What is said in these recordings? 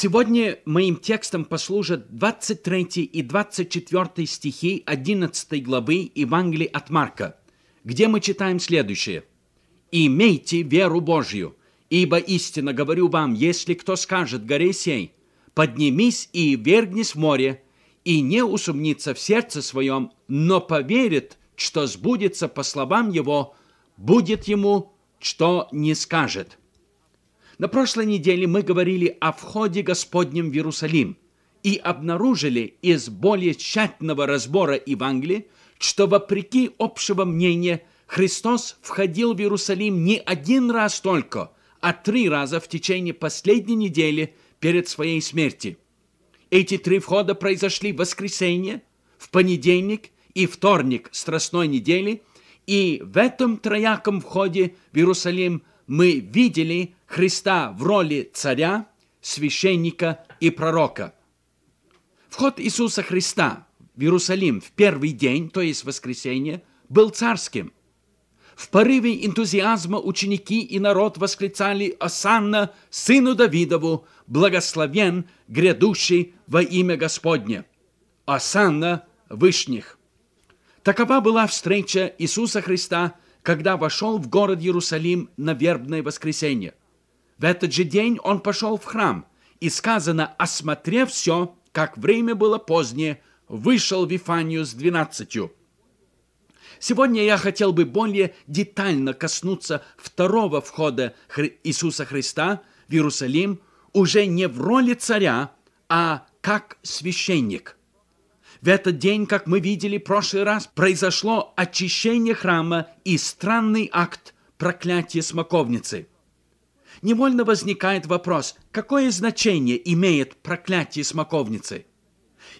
Сегодня моим текстом послужат 23 и 24 стихи 11 главы Евангелия от Марка, где мы читаем следующее. «Имейте веру Божью, ибо истинно говорю вам, если кто скажет горе сей, поднимись и вергнись в море, и не усомнится в сердце своем, но поверит, что сбудется по словам его, будет ему, что не скажет». На прошлой неделе мы говорили о входе Господнем в Иерусалим и обнаружили из более тщательного разбора Евангелия, что вопреки общего мнения Христос входил в Иерусалим не один раз только, а три раза в течение последней недели перед своей смертью. Эти три входа произошли в воскресенье, в понедельник и вторник Страстной недели, и в этом трояком входе в Иерусалим – мы видели Христа в роли царя, священника и пророка. Вход Иисуса Христа в Иерусалим в первый день, то есть воскресенье, был царским. В порыве энтузиазма ученики и народ восклицали «Осанна, сыну Давидову, благословен, грядущий во имя Господне! Осанна, вышних!» Такова была встреча Иисуса Христа – когда вошел в город Иерусалим на вербное воскресенье. В этот же день он пошел в храм, и сказано, осмотрев все, как время было позднее, вышел в Ифанию с двенадцатью. Сегодня я хотел бы более детально коснуться второго входа Хри Иисуса Христа в Иерусалим уже не в роли царя, а как священник. В этот день, как мы видели в прошлый раз, произошло очищение храма и странный акт проклятия смоковницы. Невольно возникает вопрос, какое значение имеет проклятие смоковницы?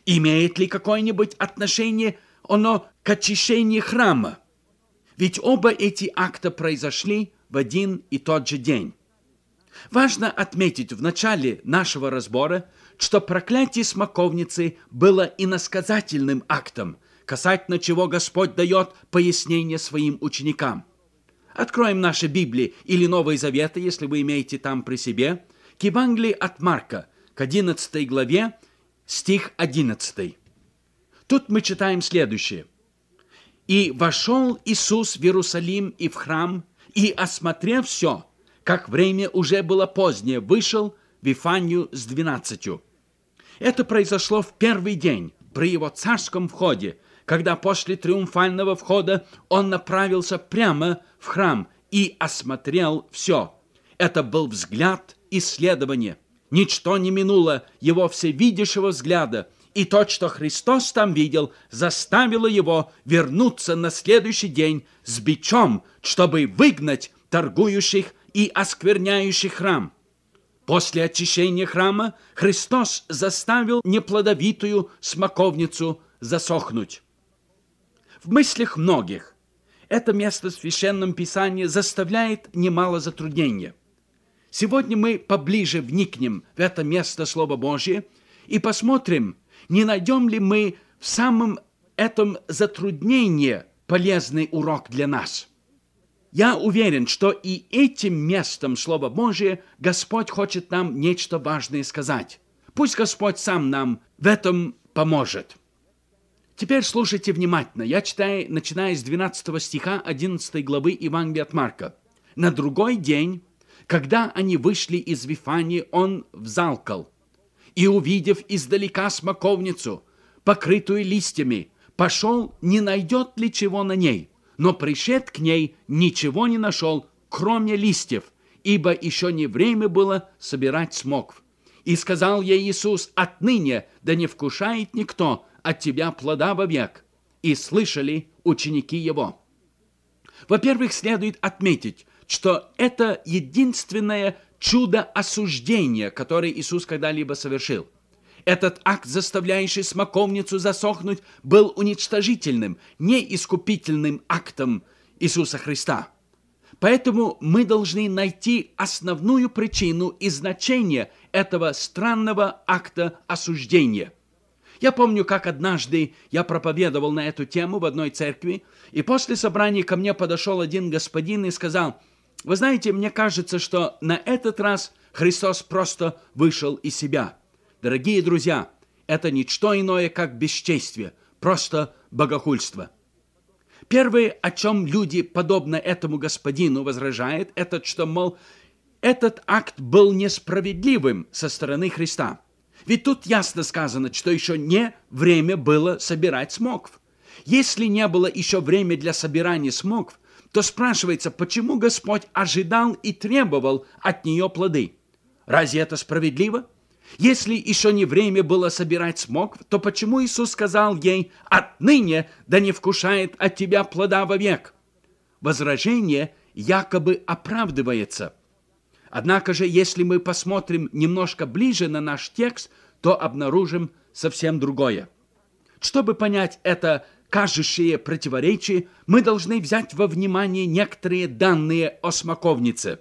Имеет ли какое-нибудь отношение оно к очищению храма? Ведь оба эти акта произошли в один и тот же день. Важно отметить в начале нашего разбора, что проклятие смоковницы было иносказательным актом, касательно чего Господь дает пояснение своим ученикам. Откроем наши Библии или Новые Заветы, если вы имеете там при себе, к Евангелии от Марка, к 11 главе, стих 11. Тут мы читаем следующее. «И вошел Иисус в Иерусалим и в храм, и, осмотрев все, как время уже было позднее, вышел Вифанию с двенадцатью. Это произошло в первый день при его царском входе, когда после триумфального входа он направился прямо в храм и осмотрел все. Это был взгляд исследования. Ничто не минуло его всевидящего взгляда, и то, что Христос там видел, заставило его вернуться на следующий день с бичом, чтобы выгнать торгующих и оскверняющий храм. После очищения храма Христос заставил неплодовитую смоковницу засохнуть. В мыслях многих это место в Священном Писании заставляет немало затруднения. Сегодня мы поближе вникнем в это место Слова Божье и посмотрим, не найдем ли мы в самом этом затруднении полезный урок для нас. Я уверен, что и этим местом Слова Божия Господь хочет нам нечто важное сказать. Пусть Господь сам нам в этом поможет. Теперь слушайте внимательно. Я читаю, начиная с 12 стиха 11 главы Евангелия от Марка. «На другой день, когда они вышли из Вифании, он взалкал, и, увидев издалека смоковницу, покрытую листьями, пошел, не найдет ли чего на ней но пришед к ней ничего не нашел, кроме листьев, ибо еще не время было собирать смокв. И сказал ей Иисус, отныне, да не вкушает никто от тебя плода вовек. И слышали ученики его. Во-первых, следует отметить, что это единственное чудо осуждения, которое Иисус когда-либо совершил – этот акт, заставляющий смоковницу засохнуть, был уничтожительным, неискупительным актом Иисуса Христа. Поэтому мы должны найти основную причину и значение этого странного акта осуждения. Я помню, как однажды я проповедовал на эту тему в одной церкви, и после собрания ко мне подошел один господин и сказал, «Вы знаете, мне кажется, что на этот раз Христос просто вышел из себя». Дорогие друзья, это ничто иное, как бесчестие, просто богохульство. Первое, о чем люди, подобно этому господину, возражают, это что, мол, этот акт был несправедливым со стороны Христа. Ведь тут ясно сказано, что еще не время было собирать смокв. Если не было еще время для собирания смокв, то спрашивается, почему Господь ожидал и требовал от нее плоды? Разве это справедливо? Если еще не время было собирать смог, то почему Иисус сказал ей «Отныне да не вкушает от тебя плода вовек»? Возражение якобы оправдывается. Однако же, если мы посмотрим немножко ближе на наш текст, то обнаружим совсем другое. Чтобы понять это кажущее противоречие, мы должны взять во внимание некоторые данные о смоковнице.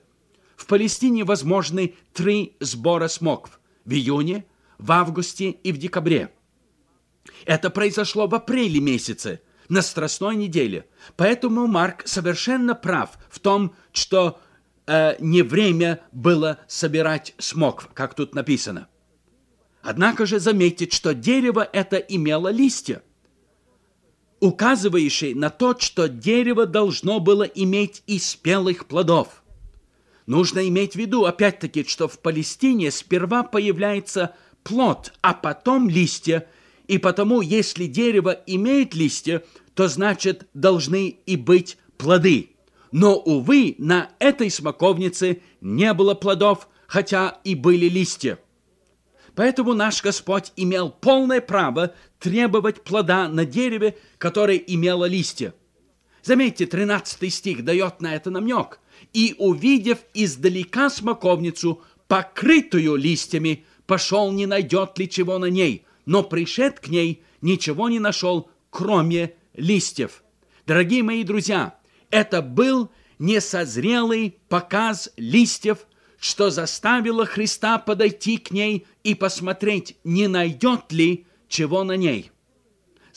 В Палестине возможны три сбора смокв в июне, в августе и в декабре. Это произошло в апреле месяце, на Страстной неделе. Поэтому Марк совершенно прав в том, что э, не время было собирать смокв, как тут написано. Однако же заметить, что дерево это имело листья, указывающие на то, что дерево должно было иметь и спелых плодов – Нужно иметь в виду, опять-таки, что в Палестине сперва появляется плод, а потом листья, и потому, если дерево имеет листья, то значит должны и быть плоды. Но, увы, на этой смоковнице не было плодов, хотя и были листья. Поэтому наш Господь имел полное право требовать плода на дереве, которое имело листья. Заметьте, 13 стих дает на это намек. «И, увидев издалека смоковницу, покрытую листьями, пошел, не найдет ли чего на ней, но пришед к ней, ничего не нашел, кроме листьев». Дорогие мои друзья, это был несозрелый показ листьев, что заставило Христа подойти к ней и посмотреть, не найдет ли чего на ней.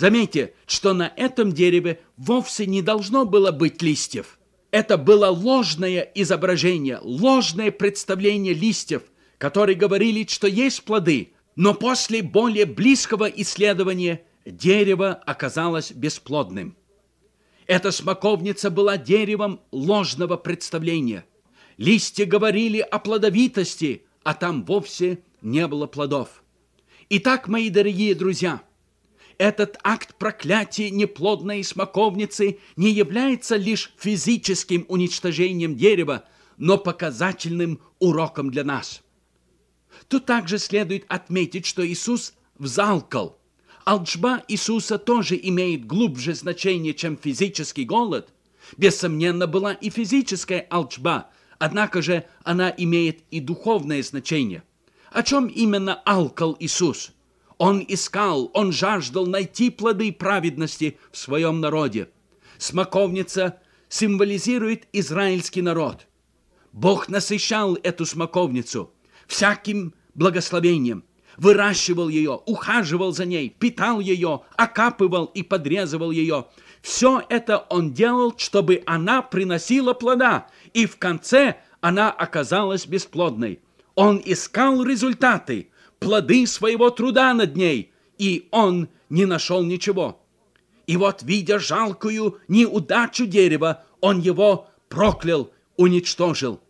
Заметьте, что на этом дереве вовсе не должно было быть листьев. Это было ложное изображение, ложное представление листьев, которые говорили, что есть плоды, но после более близкого исследования дерево оказалось бесплодным. Эта смоковница была деревом ложного представления. Листья говорили о плодовитости, а там вовсе не было плодов. Итак, мои дорогие друзья – этот акт проклятия неплодной смоковницы не является лишь физическим уничтожением дерева, но показательным уроком для нас. Тут также следует отметить, что Иисус взалкал. Алчба Иисуса тоже имеет глубже значение, чем физический голод. Бессомненно, была и физическая алчба, однако же она имеет и духовное значение. О чем именно алкал Иисус? Он искал, он жаждал найти плоды праведности в своем народе. Смоковница символизирует израильский народ. Бог насыщал эту смоковницу всяким благословением, выращивал ее, ухаживал за ней, питал ее, окапывал и подрезывал ее. Все это он делал, чтобы она приносила плода, и в конце она оказалась бесплодной. Он искал результаты – плоды своего труда над ней, и он не нашел ничего. И вот, видя жалкую неудачу дерева, он его проклял, уничтожил.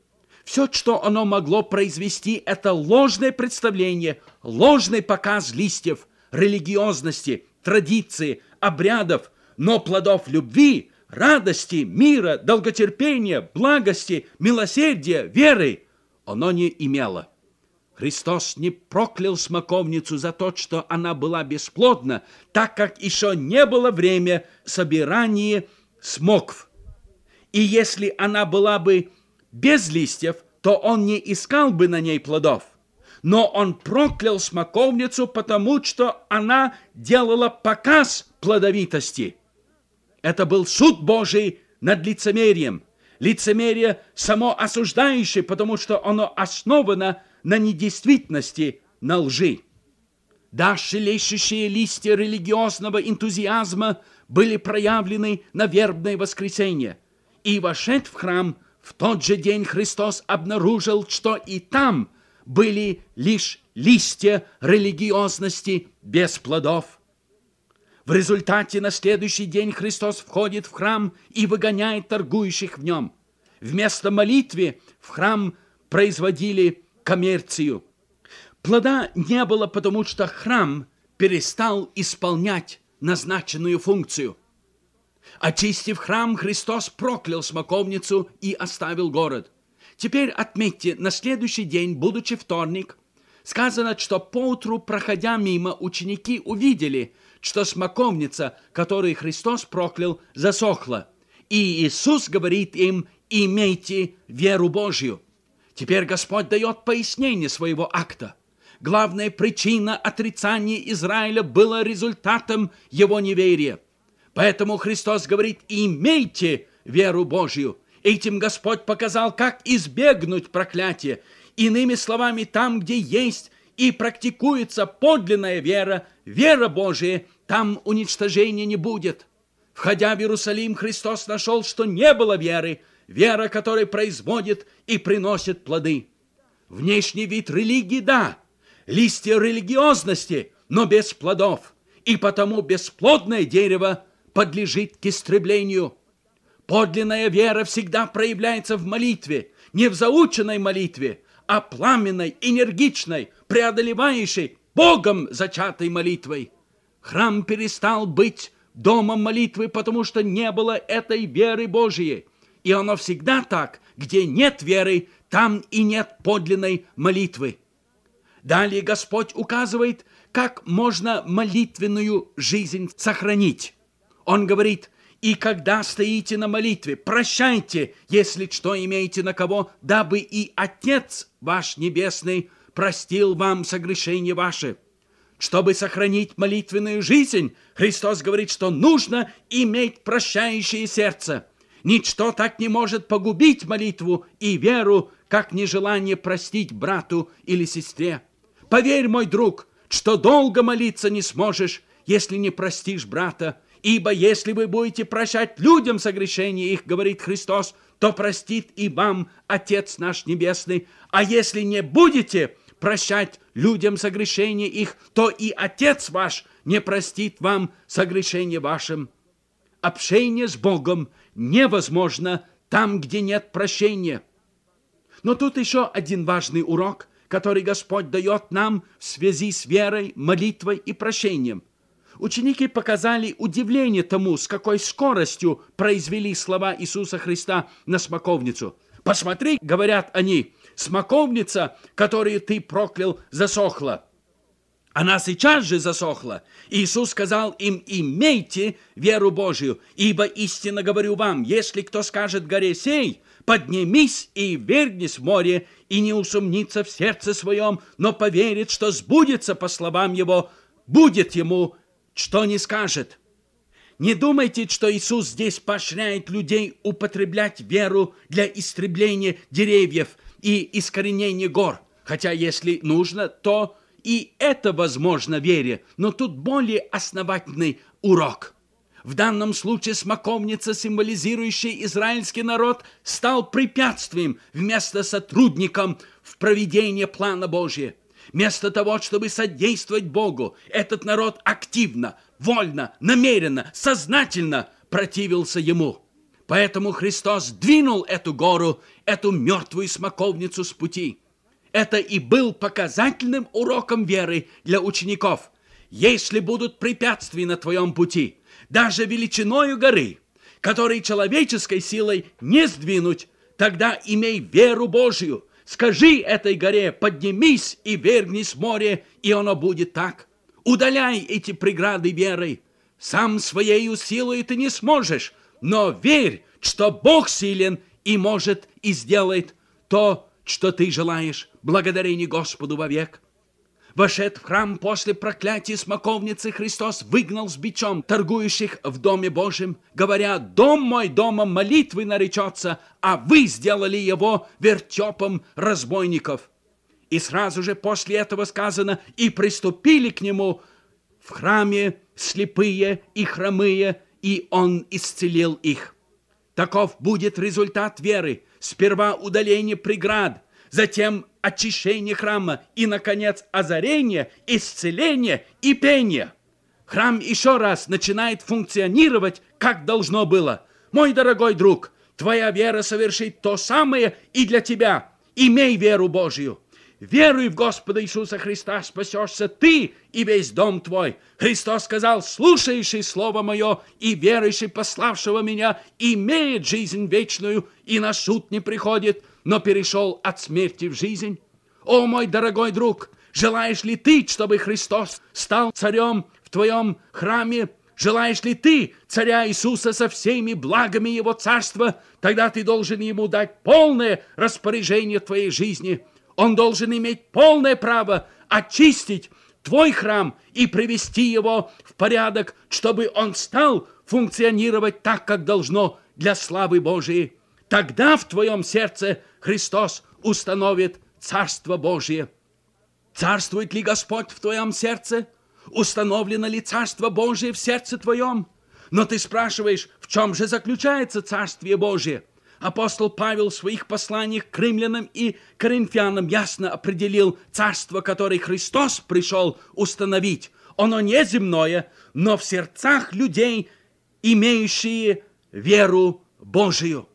Все, что оно могло произвести, это ложное представление, ложный показ листьев, религиозности, традиции, обрядов, но плодов любви, радости, мира, долготерпения, благости, милосердия, веры оно не имело. Христос не проклял смоковницу за то, что она была бесплодна, так как еще не было время собирания смокв. И если она была бы без листьев, то он не искал бы на ней плодов. Но он проклял смоковницу, потому что она делала показ плодовитости. Это был суд Божий над лицемерием. Лицемерие само осуждающее, потому что оно основано на недействительности, на лжи. Да, шелещущие листья религиозного энтузиазма были проявлены на вербное воскресенье. И, вошед в храм, в тот же день Христос обнаружил, что и там были лишь листья религиозности без плодов. В результате на следующий день Христос входит в храм и выгоняет торгующих в нем. Вместо молитвы в храм производили коммерцию. Плода не было, потому что храм перестал исполнять назначенную функцию. Очистив храм, Христос проклял смоковницу и оставил город. Теперь отметьте, на следующий день, будучи вторник, сказано, что поутру, проходя мимо, ученики увидели, что смоковница, которую Христос проклял, засохла. И Иисус говорит им, имейте веру Божью. Теперь Господь дает пояснение своего акта. Главная причина отрицания Израиля была результатом его неверия. Поэтому Христос говорит, имейте веру Божью. Этим Господь показал, как избегнуть проклятия. Иными словами, там, где есть и практикуется подлинная вера, вера Божия, там уничтожения не будет. Входя в Иерусалим, Христос нашел, что не было веры, вера которой производит и приносит плоды. Внешний вид религии – да, листья религиозности, но без плодов, и потому бесплодное дерево подлежит к истреблению. Подлинная вера всегда проявляется в молитве, не в заученной молитве, а пламенной, энергичной, преодолевающей Богом зачатой молитвой. Храм перестал быть домом молитвы, потому что не было этой веры Божьей. И оно всегда так, где нет веры, там и нет подлинной молитвы. Далее Господь указывает, как можно молитвенную жизнь сохранить. Он говорит, «И когда стоите на молитве, прощайте, если что имеете на кого, дабы и Отец ваш Небесный простил вам согрешение ваши. Чтобы сохранить молитвенную жизнь, Христос говорит, что нужно иметь прощающее сердце – Ничто так не может погубить молитву и веру, как нежелание простить брату или сестре. Поверь, мой друг, что долго молиться не сможешь, если не простишь брата, ибо если вы будете прощать людям согрешения их, говорит Христос, то простит и вам Отец наш Небесный, а если не будете прощать людям согрешения их, то и Отец ваш не простит вам согрешения вашим. Общение с Богом – невозможно там, где нет прощения. Но тут еще один важный урок, который Господь дает нам в связи с верой, молитвой и прощением. Ученики показали удивление тому, с какой скоростью произвели слова Иисуса Христа на смоковницу. «Посмотри, — говорят они, — смоковница, которую ты проклял, засохла». Она сейчас же засохла. Иисус сказал им, имейте веру Божию, ибо истинно говорю вам, если кто скажет горе сей, поднимись и вернись в море, и не усомнится в сердце своем, но поверит, что сбудется по словам его, будет ему, что не скажет. Не думайте, что Иисус здесь поощряет людей употреблять веру для истребления деревьев и искоренения гор, хотя если нужно, то и это возможно вере, но тут более основательный урок. В данном случае смоковница, символизирующая израильский народ, стал препятствием вместо сотрудником в проведении плана Божия. Вместо того, чтобы содействовать Богу, этот народ активно, вольно, намеренно, сознательно противился Ему. Поэтому Христос двинул эту гору, эту мертвую смоковницу с пути. Это и был показательным уроком веры для учеников. Если будут препятствия на твоем пути, даже величиною горы, которые человеческой силой не сдвинуть, тогда имей веру Божью, Скажи этой горе, поднимись и вернись в море, и оно будет так. Удаляй эти преграды верой. Сам своею силой ты не сможешь, но верь, что Бог силен и может и сделает то, что ты желаешь благодарение Господу вовек. Вошед в храм после проклятия смоковницы Христос выгнал с бичом торгующих в Доме Божьем, говоря, «Дом мой дома молитвы наречется, а вы сделали его вертепом разбойников». И сразу же после этого сказано, «И приступили к нему в храме слепые и хромые, и он исцелил их». Таков будет результат веры. Сперва удаление преград, затем очищение храма и, наконец, озарение, исцеление и пение. Храм еще раз начинает функционировать, как должно было. Мой дорогой друг, твоя вера совершит то самое и для тебя. Имей веру Божью веруй в Господа Иисуса Христа, спасешься ты и весь дом твой. Христос сказал, слушающий слово мое, и веруешь пославшего меня, имеет жизнь вечную, и на суд не приходит, но перешел от смерти в жизнь. О, мой дорогой друг, желаешь ли ты, чтобы Христос стал царем в твоем храме, Желаешь ли ты царя Иисуса со всеми благами его царства, тогда ты должен ему дать полное распоряжение твоей жизни – он должен иметь полное право очистить твой храм и привести его в порядок, чтобы он стал функционировать так, как должно для славы Божией. Тогда в твоем сердце Христос установит Царство Божие. Царствует ли Господь в твоем сердце? Установлено ли Царство Божие в сердце твоем? Но ты спрашиваешь, в чем же заключается Царствие Божие – апостол Павел в своих посланиях к римлянам и коринфянам ясно определил царство, которое Христос пришел установить. Оно не земное, но в сердцах людей, имеющие веру Божию.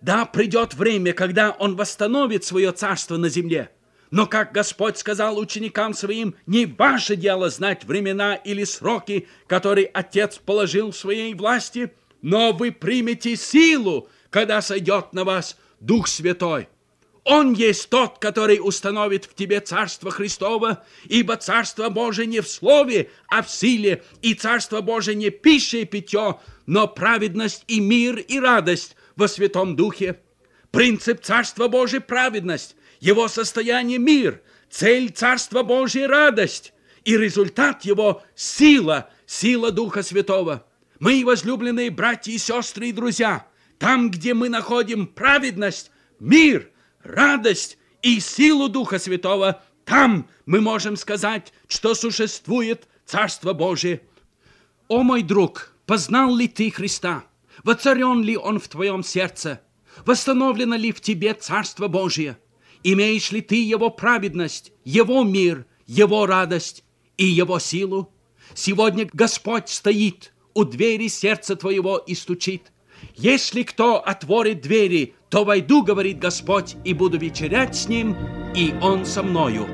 Да, придет время, когда Он восстановит свое царство на земле. Но, как Господь сказал ученикам своим, не ваше дело знать времена или сроки, которые Отец положил в своей власти, но вы примете силу, когда сойдет на вас Дух Святой. Он есть тот, который установит в тебе Царство Христово, ибо Царство Божие не в слове, а в силе, и Царство Божие не пища и питье, но праведность и мир и радость во Святом Духе. Принцип Царства Божия – праведность, его состояние – мир, цель Царства Божия – радость, и результат его – сила, сила Духа Святого. Мы, возлюбленные братья и сестры и друзья – там, где мы находим праведность, мир, радость и силу Духа Святого, там мы можем сказать, что существует Царство Божие. О мой друг, познал ли ты Христа? Воцарен ли Он в твоем сердце? Восстановлено ли в тебе Царство Божие? Имеешь ли ты Его праведность, Его мир, Его радость и Его силу? Сегодня Господь стоит у двери сердца твоего и стучит. «Если кто отворит двери, то войду, — говорит Господь, — и буду вечерять с ним, и он со мною».